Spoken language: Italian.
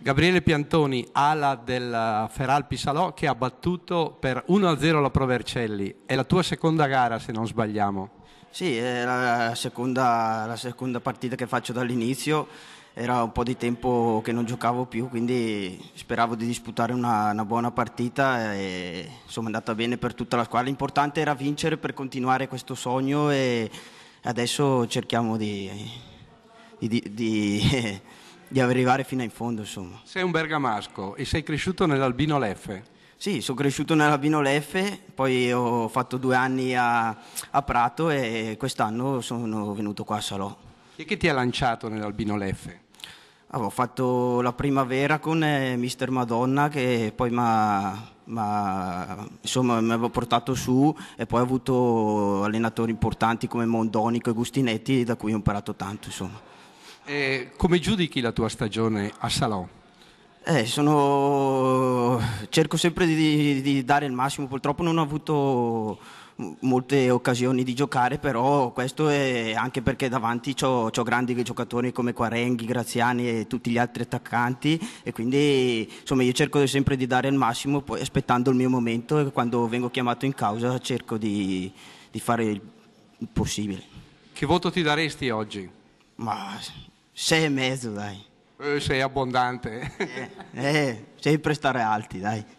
Gabriele Piantoni, ala del Feralpi Salò, che ha battuto per 1-0 la Provercelli. È la tua seconda gara, se non sbagliamo. Sì, è la seconda, la seconda partita che faccio dall'inizio. Era un po' di tempo che non giocavo più, quindi speravo di disputare una, una buona partita e insomma è andata bene per tutta la squadra. L'importante era vincere per continuare questo sogno e adesso cerchiamo di, di, di di arrivare fino in fondo, insomma. Sei un bergamasco e sei cresciuto nell'Albino Leffe. Sì, sono cresciuto nell'Albino Leffe, poi ho fatto due anni a, a Prato e quest'anno sono venuto qua a Salò. E che ti ha lanciato nell'Albino Leffe? Ah, ho fatto la primavera con eh, Mister Madonna che poi mi aveva portato su e poi ho avuto allenatori importanti come Mondonico e Gustinetti da cui ho imparato tanto. Insomma. Eh, come giudichi la tua stagione a Salò? Eh, sono... Cerco sempre di, di, dare il massimo, purtroppo non ho avuto molte occasioni di giocare, però questo è anche perché davanti ho grandi giocatori come Quarenghi, Graziani e tutti gli altri attaccanti e quindi insomma io cerco sempre di dare il massimo, poi aspettando il mio momento e quando vengo chiamato in causa cerco di, di fare il possibile. Che voto ti daresti oggi? Ma sei e mezzo, dai. Eh, sei abbondante. Eh, eh, sempre stare alti, dai.